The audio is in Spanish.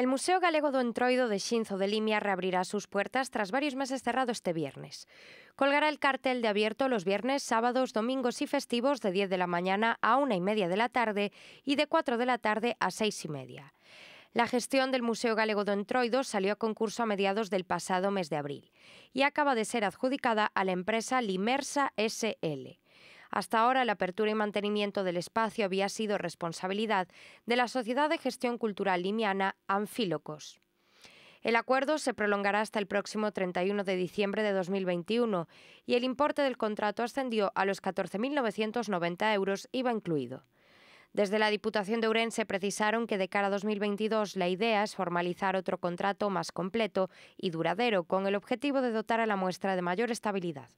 El Museo Galego do Entroido de Xinzo de Limia reabrirá sus puertas tras varios meses cerrado este viernes. Colgará el cartel de abierto los viernes, sábados, domingos y festivos de 10 de la mañana a 1 y media de la tarde y de 4 de la tarde a 6 y media. La gestión del Museo Galego do Entroido salió a concurso a mediados del pasado mes de abril y acaba de ser adjudicada a la empresa Limersa SL. Hasta ahora, la apertura y mantenimiento del espacio había sido responsabilidad de la Sociedad de Gestión Cultural Limiana Anfílocos. El acuerdo se prolongará hasta el próximo 31 de diciembre de 2021 y el importe del contrato ascendió a los 14.990 euros IVA incluido. Desde la Diputación de Urense precisaron que de cara a 2022 la idea es formalizar otro contrato más completo y duradero con el objetivo de dotar a la muestra de mayor estabilidad.